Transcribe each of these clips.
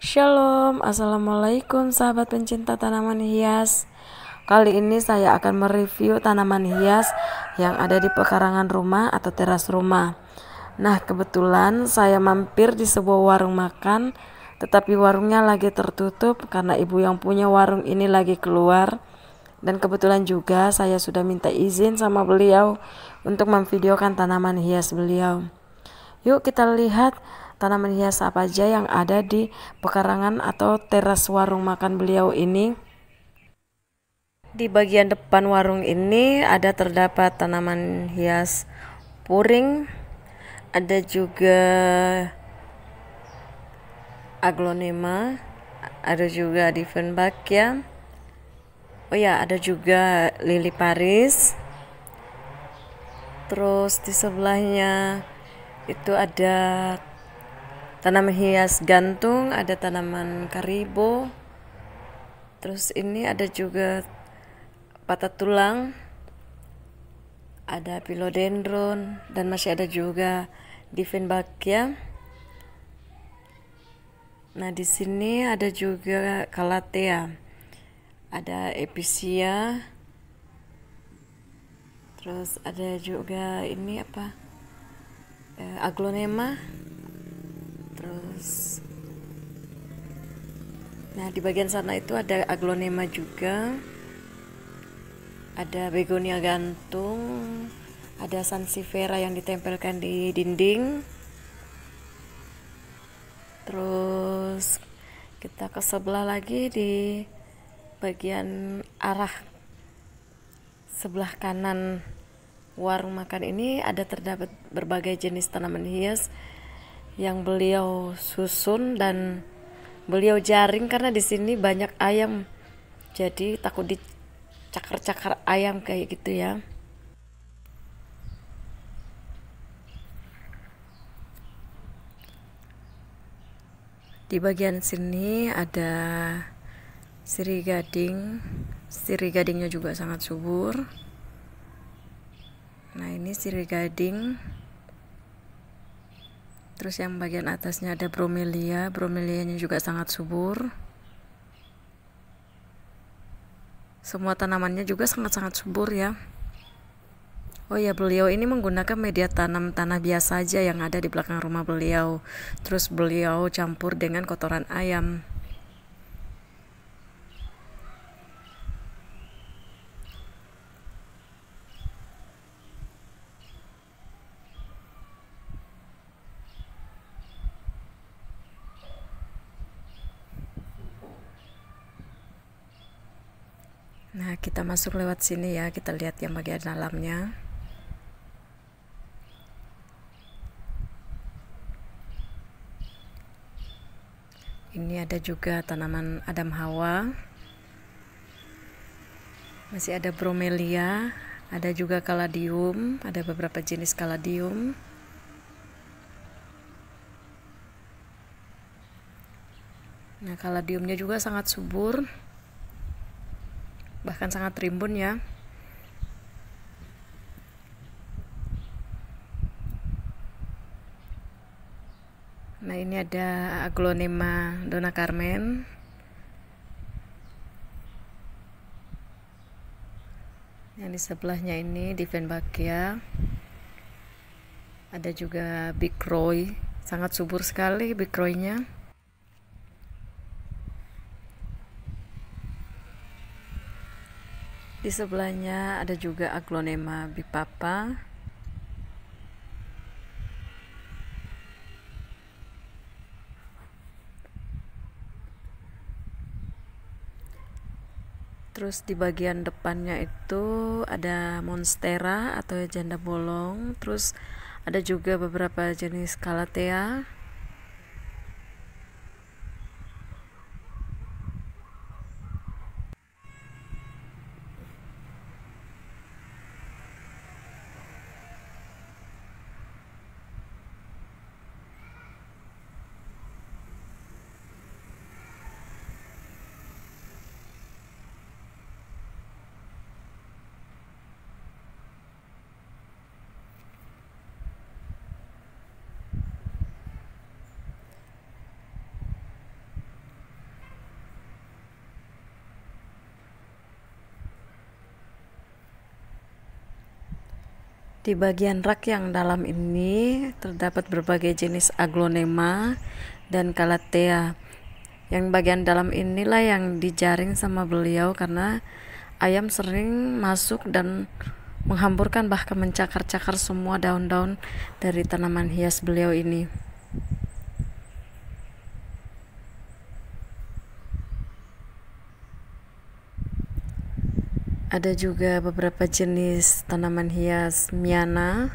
Shalom, Assalamualaikum sahabat pencinta tanaman hias Kali ini saya akan mereview tanaman hias yang ada di pekarangan rumah atau teras rumah Nah kebetulan saya mampir di sebuah warung makan Tetapi warungnya lagi tertutup karena ibu yang punya warung ini lagi keluar Dan kebetulan juga saya sudah minta izin sama beliau untuk memvideokan tanaman hias beliau Yuk kita lihat tanaman hias apa aja yang ada di pekarangan atau teras warung makan beliau ini. Di bagian depan warung ini ada terdapat tanaman hias puring, ada juga aglonema, ada juga Diefenbachia. Oh ya, ada juga lili Paris. Terus di sebelahnya itu ada Tanam hias gantung, ada tanaman karibo. Terus ini ada juga patah tulang. Ada pilodendron dan masih ada juga Diffenbachia. Nah, di sini ada juga kalatea, Ada episia, Terus ada juga ini apa? Eh, aglonema terus nah di bagian sana itu ada aglonema juga ada begonia gantung ada sansifera yang ditempelkan di dinding terus kita ke sebelah lagi di bagian arah sebelah kanan warung makan ini ada terdapat berbagai jenis tanaman hias yang beliau susun dan beliau jaring karena di sini banyak ayam jadi takut dicakar-cakar ayam kayak gitu ya di bagian sini ada siri gading siri gadingnya juga sangat subur nah ini siri gading terus yang bagian atasnya ada bromelia bromelianya juga sangat subur semua tanamannya juga sangat-sangat subur ya Oh ya beliau ini menggunakan media tanam tanah biasa aja yang ada di belakang rumah beliau Terus beliau campur dengan kotoran ayam masuk lewat sini ya kita lihat yang bagian dalamnya ini ada juga tanaman adam hawa masih ada bromelia ada juga Kaladium. ada beberapa jenis Kaladium. nah Kaladiumnya juga sangat subur bahkan sangat rimbun ya Nah ini ada aglonema Dona Carmen Yang di sebelahnya ini Diffenbachia Ada juga Big Roy Sangat subur sekali Big Roy nya Di sebelahnya ada juga aglonema bipapa. Terus di bagian depannya itu ada monstera atau janda bolong, terus ada juga beberapa jenis calathea Di bagian rak yang dalam ini terdapat berbagai jenis aglonema dan kalatea. Yang bagian dalam inilah yang dijaring sama beliau karena ayam sering masuk dan menghamburkan bahkan mencakar-cakar semua daun-daun dari tanaman hias beliau ini. Ada juga beberapa jenis tanaman hias miana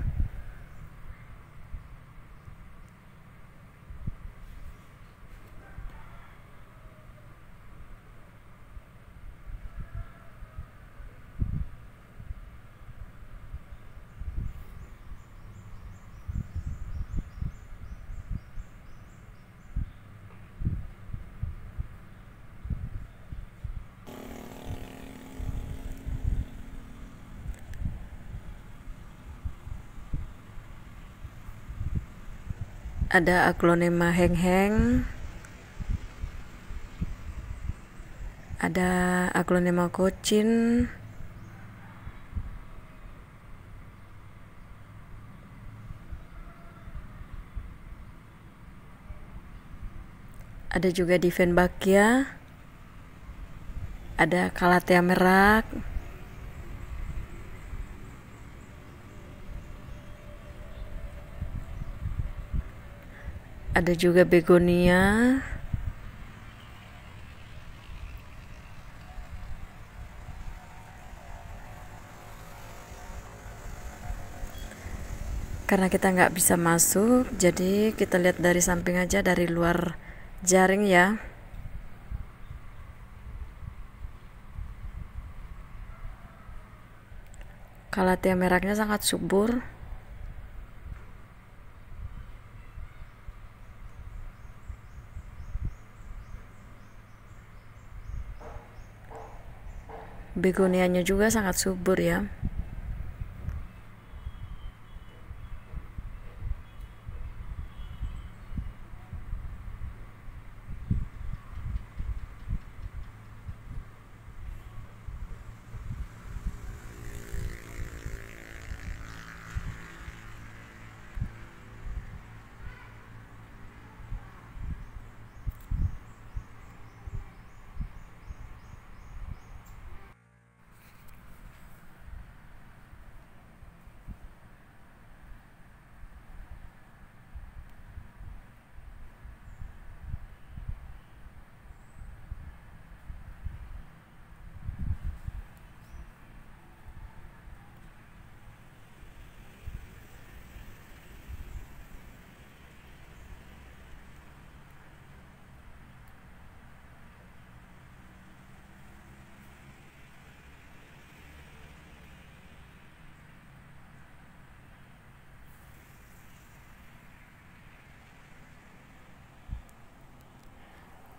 ada aglonema heng-heng ada aglonema kocin ada juga Divenbakia ada kalatea merak ada juga begonia karena kita nggak bisa masuk jadi kita lihat dari samping aja dari luar jaring ya kalatia merahnya sangat subur Begonianya juga sangat subur ya.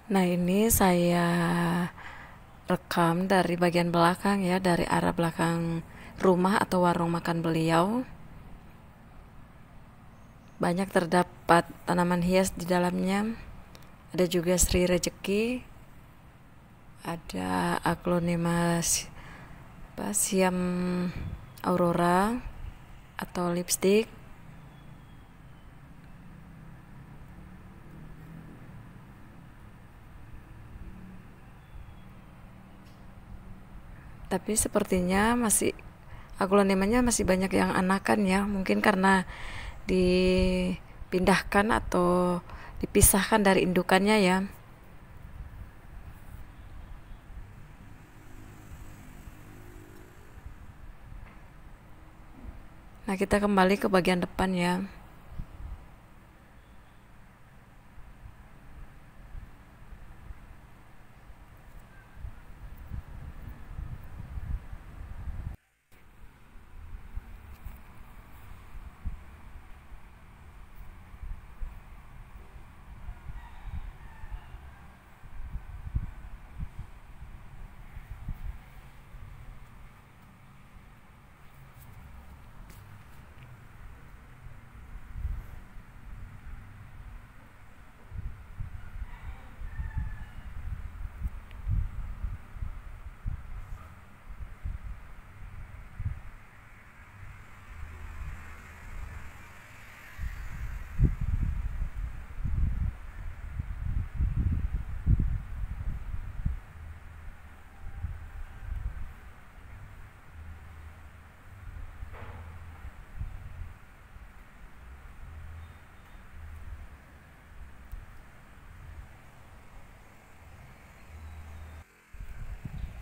Nah ini saya rekam dari bagian belakang ya dari arah belakang rumah atau warung makan beliau banyak terdapat tanaman hias di dalamnya ada juga Sri Rejeki ada aglonema siam aurora atau lipstick tapi sepertinya masih aglonemanya masih banyak yang anakan ya mungkin karena dipindahkan atau dipisahkan dari indukannya ya Nah, kita kembali ke bagian depan ya.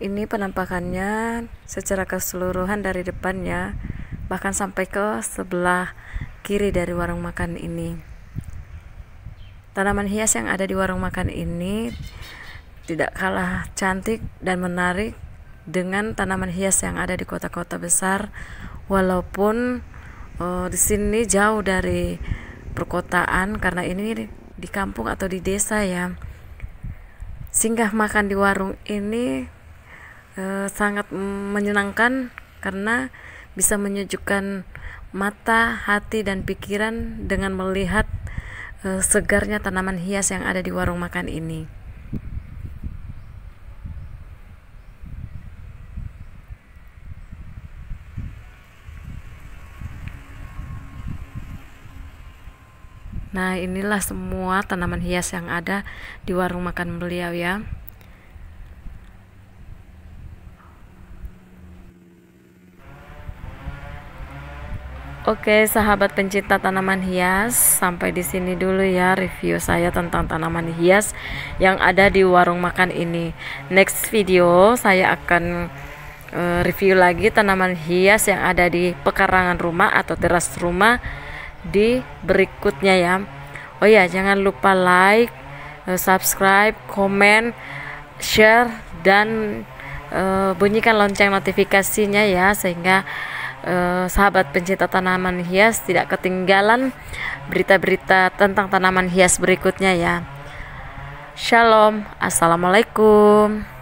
ini penampakannya secara keseluruhan dari depannya bahkan sampai ke sebelah kiri dari warung makan ini tanaman hias yang ada di warung makan ini tidak kalah cantik dan menarik dengan tanaman hias yang ada di kota-kota besar walaupun oh, di sini jauh dari perkotaan karena ini di kampung atau di desa ya singgah makan di warung ini Eh, sangat menyenangkan karena bisa menyejukkan mata, hati, dan pikiran dengan melihat eh, segarnya tanaman hias yang ada di warung makan ini. Nah, inilah semua tanaman hias yang ada di warung makan beliau ya. Oke, sahabat pencinta tanaman hias, sampai di sini dulu ya review saya tentang tanaman hias yang ada di warung makan ini. Next video saya akan uh, review lagi tanaman hias yang ada di pekarangan rumah atau teras rumah di berikutnya ya. Oh ya, jangan lupa like, eh, subscribe, komen, share dan uh, bunyikan lonceng notifikasinya ya sehingga eh, sahabat pencinta tanaman hias tidak ketinggalan berita-berita tentang tanaman hias berikutnya ya. Shalom, assalamualaikum.